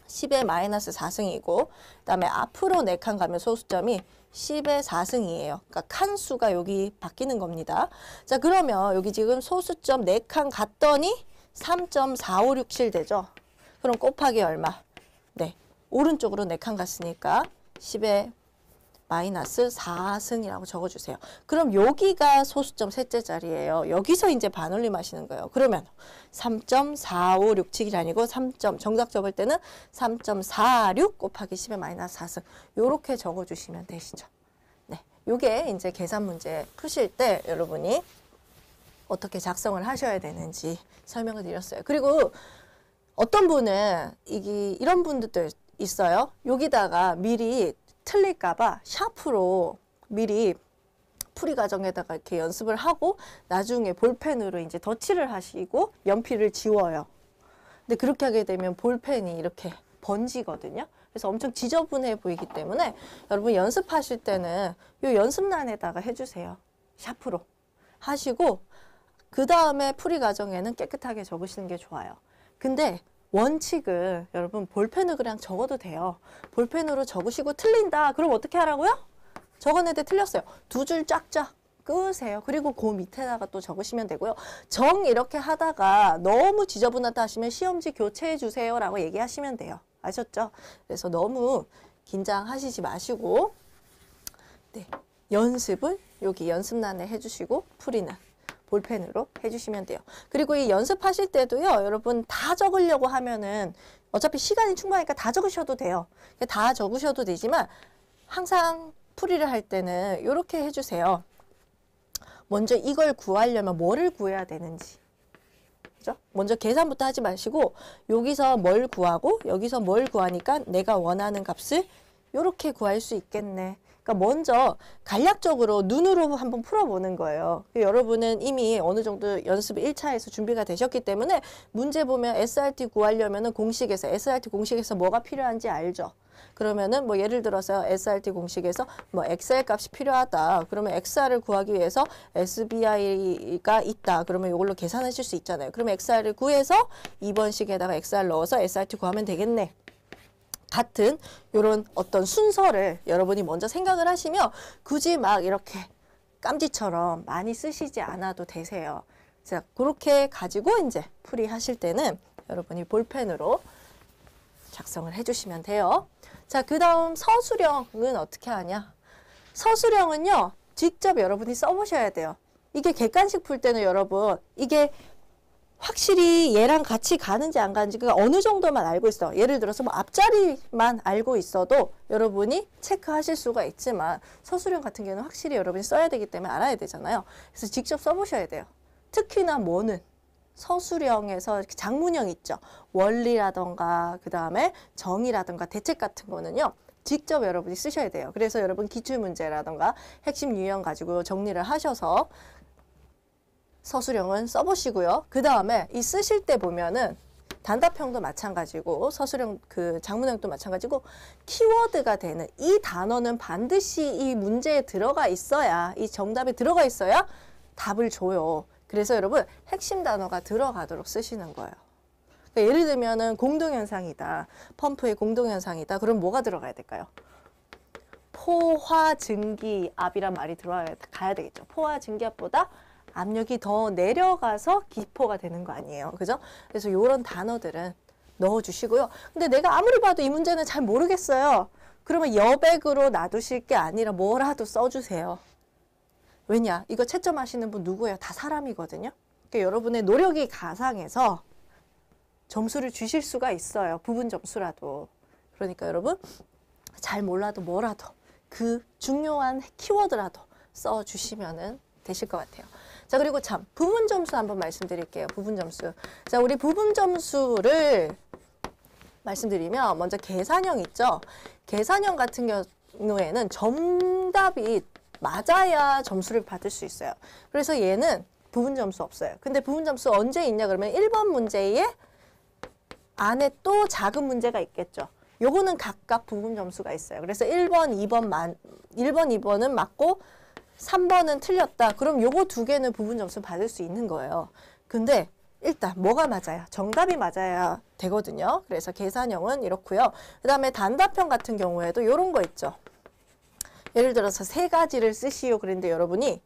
10의 마이너스 4승이고 그다음에 앞으로 네 칸 가면 소수점이 10의 4승이에요. 그러니까 칸수가 여기 바뀌는 겁니다. 자 그러면 여기 지금 소수점 네 칸 갔더니 3.4567 되죠. 그럼 곱하기 얼마? 네. 오른쪽으로 네 칸 갔으니까 10에 마이너스 4승이라고 적어주세요. 그럼 여기가 소수점 셋째 자리예요. 여기서 이제 반올림 하시는 거예요. 그러면 3.4567이 아니고 3. 정답 적을 때는 3.46 곱하기 10의 마이너스 4승 이렇게 적어주시면 되시죠. 네, 요게 이제 계산 문제 푸실 때 여러분이 어떻게 작성을 하셔야 되는지 설명을 드렸어요. 그리고 어떤 분은 이게 이런 분들 도 있어요. 여기다가 미리 틀릴까봐 샤프로 미리 풀이 과정에다가 이렇게 연습을 하고 나중에 볼펜으로 이제 덧칠을 하시고 연필을 지워요. 근데 그렇게 하게 되면 볼펜이 이렇게 번지거든요. 그래서 엄청 지저분해 보이기 때문에 여러분 연습하실 때는 이 연습란에다가 해주세요. 샤프로 하시고 그 다음에 풀이 과정에는 깨끗하게 적으시는 게 좋아요. 근데 원칙을 여러분 볼펜으로 그냥 적어도 돼요. 볼펜으로 적으시고 틀린다. 그럼 어떻게 하라고요? 적어내는데 틀렸어요. 두 줄 쫙쫙 끄세요. 그리고 그 밑에다가 또 적으시면 되고요. 정 이렇게 하다가 너무 지저분하다 하시면 시험지 교체해 주세요 라고 얘기하시면 돼요. 아셨죠? 그래서 너무 긴장하시지 마시고 네 연습을 여기 연습란에 해주시고 풀이는 볼펜으로 해주시면 돼요. 그리고 이 연습하실 때도요. 여러분 다 적으려고 하면은 어차피 시간이 충분하니까 다 적으셔도 돼요. 다 적으셔도 되지만 항상 풀이를 할 때는 이렇게 해주세요. 먼저 이걸 구하려면 뭐를 구해야 되는지 먼저 계산부터 하지 마시고 여기서 뭘 구하고 여기서 뭘 구하니까 내가 원하는 값을 이렇게 구할 수 있겠네. 그러니까 먼저 간략적으로 눈으로 한번 풀어보는 거예요. 그 여러분은 이미 어느 정도 연습 1차에서 준비가 되셨기 때문에 문제 보면 SRT 구하려면 공식에서 SRT 공식에서 뭐가 필요한지 알죠. 그러면은 뭐 예를 들어서 SRT 공식에서 뭐 XL 값이 필요하다. 그러면 XR을 구하기 위해서 SBI가 있다. 그러면 이걸로 계산하실 수 있잖아요. 그럼 XR을 구해서 2번식에다가 XR 넣어서 SRT 구하면 되겠네. 같은 이런 어떤 순서를 여러분이 먼저 생각을 하시며 굳이 막 이렇게 깜지처럼 많이 쓰시지 않아도 되세요. 자, 그렇게 가지고 이제 풀이 하실 때는 여러분이 볼펜으로 작성을 해주시면 돼요. 자, 그 다음 서술형은 어떻게 하냐? 서술형은요, 직접 여러분이 써보셔야 돼요. 이게 객관식 풀 때는 여러분, 이게 확실히 얘랑 같이 가는지 안 가는지 그 어느 정도만 알고 있어. 예를 들어서 뭐 앞자리만 알고 있어도 여러분이 체크하실 수가 있지만 서술형 같은 경우는 확실히 여러분이 써야 되기 때문에 알아야 되잖아요. 그래서 직접 써보셔야 돼요. 특히나 뭐는 서술형에서 장문형 있죠. 원리라던가 그 다음에 정의라던가 대책 같은 거는요. 직접 여러분이 쓰셔야 돼요. 그래서 여러분 기출문제라던가 핵심 유형 가지고 정리를 하셔서 서술형은 써보시고요. 그 다음에 이 쓰실 때 보면은 단답형도 마찬가지고 서술형 그 장문형도 마찬가지고 키워드가 되는 이 단어는 반드시 이 문제에 들어가 있어야 이 정답에 들어가 있어야 답을 줘요. 그래서 여러분 핵심 단어가 들어가도록 쓰시는 거예요. 그러니까 예를 들면은 공동현상이다. 펌프의 공동현상이다. 그럼 뭐가 들어가야 될까요? 포화증기압이란 말이 들어가야 되겠죠. 포화증기압보다 압력이 더 내려가서 기포가 되는 거 아니에요. 그죠? 그래서 이런 단어들은 넣어주시고요. 근데 내가 아무리 봐도 이 문제는 잘 모르겠어요. 그러면 여백으로 놔두실 게 아니라 뭐라도 써주세요. 왜냐? 이거 채점하시는 분 누구예요? 다 사람이거든요. 그러니까 여러분의 노력이 가상해서 점수를 주실 수가 있어요. 부분 점수라도. 그러니까 여러분 잘 몰라도 뭐라도 그 중요한 키워드라도 써주시면 되실 것 같아요. 자, 그리고 참, 부분 점수 한번 말씀드릴게요. 부분 점수. 자, 우리 부분 점수를 말씀드리면 먼저 계산형 있죠. 계산형 같은 경우에는 정답이 맞아야 점수를 받을 수 있어요. 그래서 얘는 부분 점수 없어요. 근데 부분 점수 언제 있냐 그러면 1번 문제에 안에 또 작은 문제가 있겠죠. 요거는 각각 부분 점수가 있어요. 그래서 1번, 2번만 1번, 2번은 맞고 3번은 틀렸다. 그럼 요거 두 개는 부분 점수 받을 수 있는 거예요. 근데 일단 뭐가 맞아요? 정답이 맞아야 되거든요. 그래서 계산형은 이렇고요. 그 다음에 단답형 같은 경우에도 요런거 있죠. 예를 들어서 세 가지를 쓰시오 그랬는데 여러분이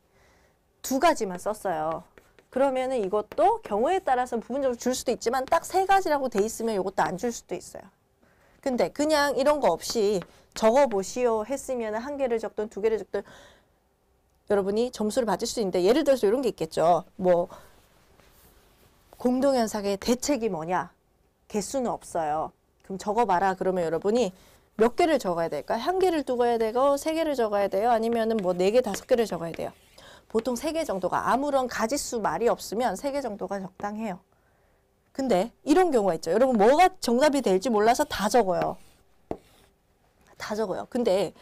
두 가지만 썼어요. 그러면 은 이것도 경우에 따라서 부분적으로 줄 수도 있지만 딱 세 가지라고 돼 있으면 이것도 안 줄 수도 있어요. 근데 그냥 이런 거 없이 적어보시오 했으면 한 개를 적든 두 개를 적든 여러분이 점수를 받을 수 있는데 예를 들어서 이런 게 있겠죠. 뭐공동현상의 대책이 뭐냐? 개수는 없어요. 그럼 적어봐라. 그러면 여러분이 몇 개를 적어야 될까? 한 개를 두어야 되고 세 개를 적어야 돼요. 아니면은 뭐 네 개, 다섯 개를 적어야 돼요. 보통 세 개 정도가 아무런 가지수 말이 없으면 세 개 정도가 적당해요. 근데 이런 경우가 있죠. 여러분 뭐가 정답이 될지 몰라서 다 적어요. 다 적어요. 근데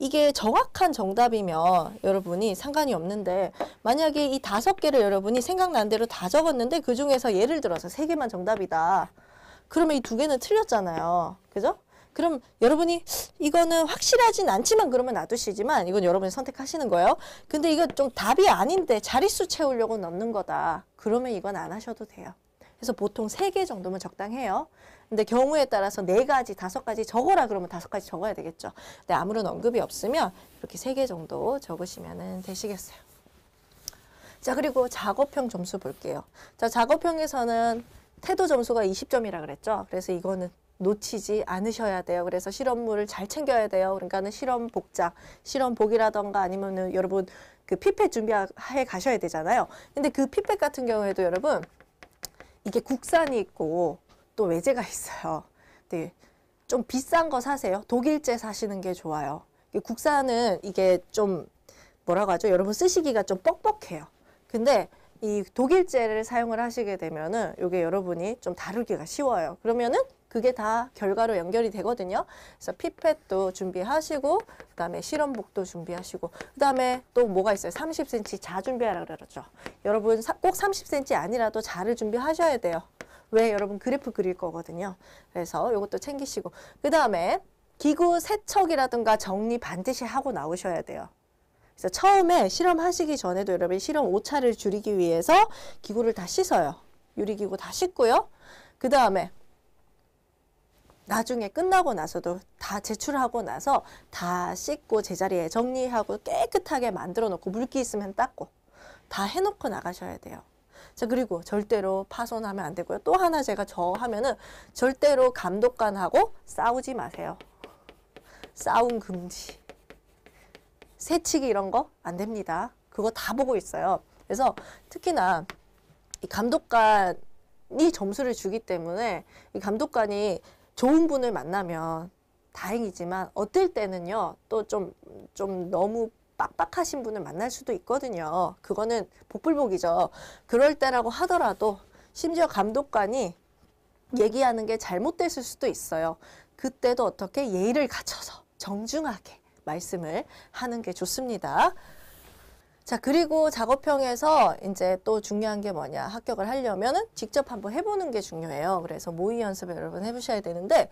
이게 정확한 정답이면 여러분이 상관이 없는데 만약에 이 다섯 개를 여러분이 생각난 대로 다 적었는데 그 중에서 예를 들어서 세 개만 정답이다. 그러면 이 두 개는 틀렸잖아요. 그죠? 그럼 여러분이 이거는 확실하진 않지만 그러면 놔두시지만 이건 여러분이 선택하시는 거예요. 근데 이거 좀 답이 아닌데 자릿수 채우려고 넣는 거다. 그러면 이건 안 하셔도 돼요. 그래서 보통 세 개 정도면 적당해요. 근데 경우에 따라서 네 가지, 다섯 가지 적어라 그러면 다섯 가지 적어야 되겠죠. 근데 아무런 언급이 없으면 이렇게 세 개 정도 적으시면 되시겠어요. 자, 그리고 작업형 점수 볼게요. 자, 작업형에서는 태도 점수가 20점이라 그랬죠. 그래서 이거는 놓치지 않으셔야 돼요. 그래서 실험물을 잘 챙겨야 돼요. 그러니까는 실험 복장, 실험 복이라던가 아니면은 여러분 그 피펫 준비해 가셔야 되잖아요. 근데 그 피펫 같은 경우에도 여러분 이게 국산이 있고 또 외제가 있어요. 네. 좀 비싼 거 사세요. 독일제 사시는 게 좋아요. 국산은 이게 좀 뭐라고 하죠? 여러분 쓰시기가 좀 뻑뻑해요. 근데 이 독일제를 사용을 하시게 되면은 이게 여러분이 좀 다루기가 쉬워요. 그러면은 그게 다 결과로 연결이 되거든요. 그래서 피펫도 준비하시고 그다음에 실험복도 준비하시고 그다음에 또 뭐가 있어요? 30cm 자 준비하라 그러죠. 여러분 꼭 30cm 아니라도 자를 준비하셔야 돼요. 왜 여러분 그래프 그릴 거거든요. 그래서 이것도 챙기시고 그 다음에 기구 세척이라든가 정리 반드시 하고 나오셔야 돼요. 그래서 처음에 실험하시기 전에도 여러분 실험 오차를 줄이기 위해서 기구를 다 씻어요. 유리기구 다 씻고요. 그 다음에 나중에 끝나고 나서도 다 제출하고 나서 다 씻고 제자리에 정리하고 깨끗하게 만들어 놓고 물기 있으면 닦고 다 해놓고 나가셔야 돼요. 자, 그리고 절대로 파손하면 안 되고요. 또 하나 제가 저 하면은 절대로 감독관하고 싸우지 마세요. 싸움 금지. 새치기 이런 거 안 됩니다. 그거 다 보고 있어요. 그래서 특히나 이 감독관이 점수를 주기 때문에 이 감독관이 좋은 분을 만나면 다행이지만 어떨 때는요 또 좀 좀 너무 빡빡하신 분을 만날 수도 있거든요. 그거는 복불복이죠. 그럴 때라고 하더라도 심지어 감독관이 얘기하는 게 잘못됐을 수도 있어요. 그때도 어떻게 예의를 갖춰서 정중하게 말씀을 하는 게 좋습니다. 자, 그리고 작업형에서 이제 또 중요한 게 뭐냐. 합격을 하려면은 직접 한번 해보는 게 중요해요. 그래서 모의 연습 을 여러분 해보셔야 되는데,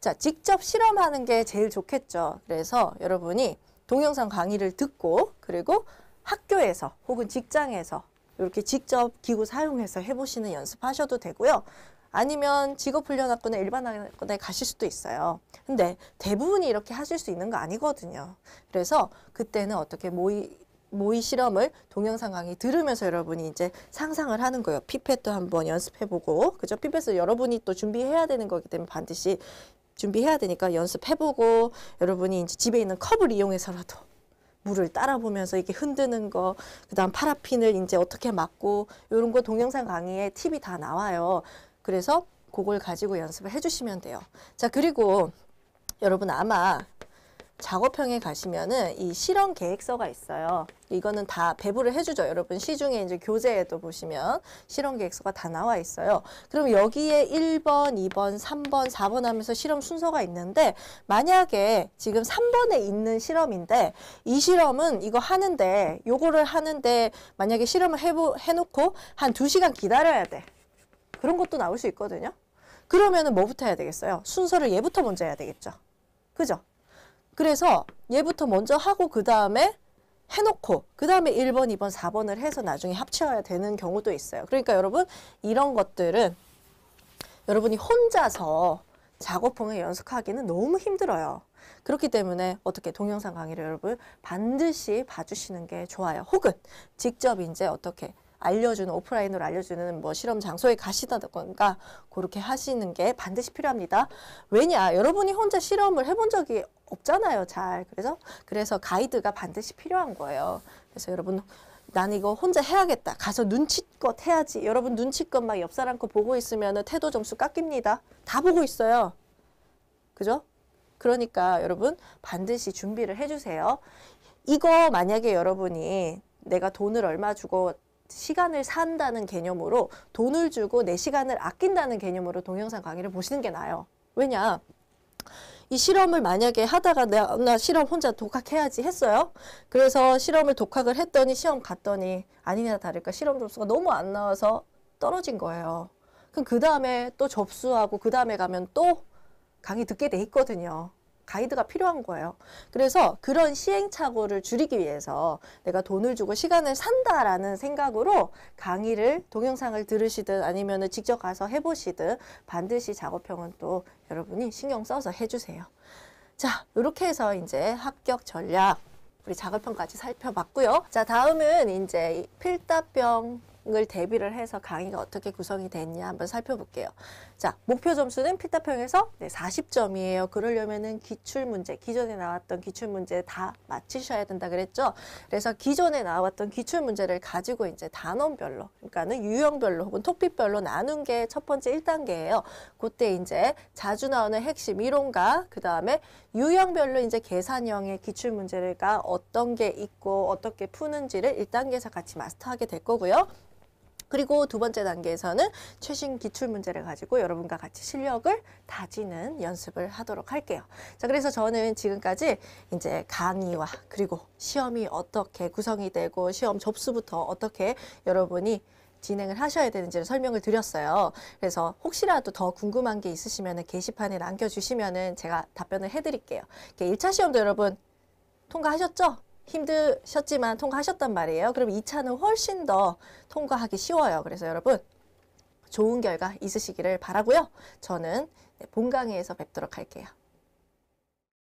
자, 직접 실험하는 게 제일 좋겠죠. 그래서 여러분이 동영상 강의를 듣고 그리고 학교에서 혹은 직장에서 이렇게 직접 기구 사용해서 해보시는 연습하셔도 되고요. 아니면 직업훈련학교나 일반학원에 가실 수도 있어요. 근데 대부분이 이렇게 하실 수 있는 거 아니거든요. 그래서 그때는 어떻게 모의 모의 실험을 동영상 강의 들으면서 여러분이 이제 상상을 하는 거예요. 피펫도 한번 연습해보고, 그죠? 피펫을 여러분이 또 준비해야 되는 거기 때문에 반드시 준비해야 되니까 연습해보고 여러분이 이제 집에 있는 컵을 이용해서라도 물을 따라 보면서 이렇게 흔드는 거, 그다음 파라핀을 이제 어떻게 막고 이런 거 동영상 강의에 팁이 다 나와요. 그래서 그걸 가지고 연습을 해주시면 돼요. 자 그리고 여러분 아마 작업형에 가시면은 이 실험 계획서가 있어요. 이거는 다 배부를 해주죠. 여러분 시중에 이제 교재에도 보시면 실험 계획서가 다 나와 있어요. 그럼 여기에 1번, 2번, 3번, 4번 하면서 실험 순서가 있는데 만약에 지금 3번에 있는 실험인데 이 실험은 이거 하는데 요거를 하는데 만약에 실험을 해보, 해놓고 한 2시간 기다려야 돼. 그런 것도 나올 수 있거든요. 그러면은 뭐부터 해야 되겠어요? 순서를 얘부터 먼저 해야 되겠죠. 그죠? 그래서 얘부터 먼저 하고 그 다음에 해놓고 그 다음에 1번, 2번, 4번을 해서 나중에 합쳐야 되는 경우도 있어요. 그러니까 여러분 이런 것들은 여러분이 혼자서 작업봉을 연습하기는 너무 힘들어요. 그렇기 때문에 어떻게 동영상 강의를 여러분 반드시 봐주시는 게 좋아요. 혹은 직접 이제 어떻게 알려주는 오프라인으로 알려주는 뭐 실험 장소에 가시다던가 그렇게 하시는 게 반드시 필요합니다. 왜냐 여러분이 혼자 실험을 해본 적이 없잖아요. 잘 그래서 그래서 가이드가 반드시 필요한 거예요. 그래서 여러분 난 이거 혼자 해야겠다. 가서 눈치껏 해야지. 여러분 눈치껏 막 옆 사람 거 보고 있으면 태도 점수 깎입니다. 다 보고 있어요. 그죠? 그러니까 여러분 반드시 준비를 해주세요. 이거 만약에 여러분이 내가 돈을 얼마 주고 시간을 산다는 개념으로 돈을 주고 내 시간을 아낀다는 개념으로 동영상 강의를 보시는 게 나아요. 왜냐? 이 실험을 만약에 하다가 내가 나 실험 혼자 독학해야지 했어요. 그래서 실험을 독학을 했더니 시험 갔더니 아니나 다를까 실험 점수가 너무 안 나와서 떨어진 거예요. 그럼 그 다음에 또 접수하고 그 다음에 가면 또 강의 듣게 돼 있거든요. 가이드가 필요한 거예요. 그래서 그런 시행착오를 줄이기 위해서 내가 돈을 주고 시간을 산다라는 생각으로 강의를 동영상을 들으시든 아니면 직접 가서 해보시든 반드시 작업형은 또 여러분이 신경 써서 해주세요. 자, 이렇게 해서 이제 합격 전략 우리 작업형까지 살펴봤고요. 자, 다음은 이제 필답병 을 대비를 해서 강의가 어떻게 구성이 됐냐 한번 살펴볼게요. 자, 목표 점수는 필답형에서 네, 40점이에요. 그러려면은 기출문제, 기존에 나왔던 기출문제 다 맞히셔야 된다 그랬죠. 그래서 기존에 나왔던 기출문제를 가지고 이제 단원별로, 그러니까는 유형별로 혹은 토픽별로 나눈 게 첫 번째 1단계예요. 그때 이제 자주 나오는 핵심 이론과 그 다음에 유형별로 이제 계산형의 기출문제가 어떤 게 있고 어떻게 푸는지를 1단계에서 같이 마스터하게 될 거고요. 그리고 두 번째 단계에서는 최신 기출 문제를 가지고 여러분과 같이 실력을 다지는 연습을 하도록 할게요. 자, 그래서 저는 지금까지 이제 강의와 그리고 시험이 어떻게 구성이 되고 시험 접수부터 어떻게 여러분이 진행을 하셔야 되는지를 설명을 드렸어요. 그래서 혹시라도 더 궁금한 게 있으시면 게시판에 남겨주시면 제가 답변을 해드릴게요. 1차 시험도 여러분 통과하셨죠? 힘드셨지만 통과하셨단 말이에요. 그럼 2차는 훨씬 더 통과하기 쉬워요. 그래서 여러분 좋은 결과 있으시기를 바라고요. 저는 네, 본강의에서 뵙도록 할게요.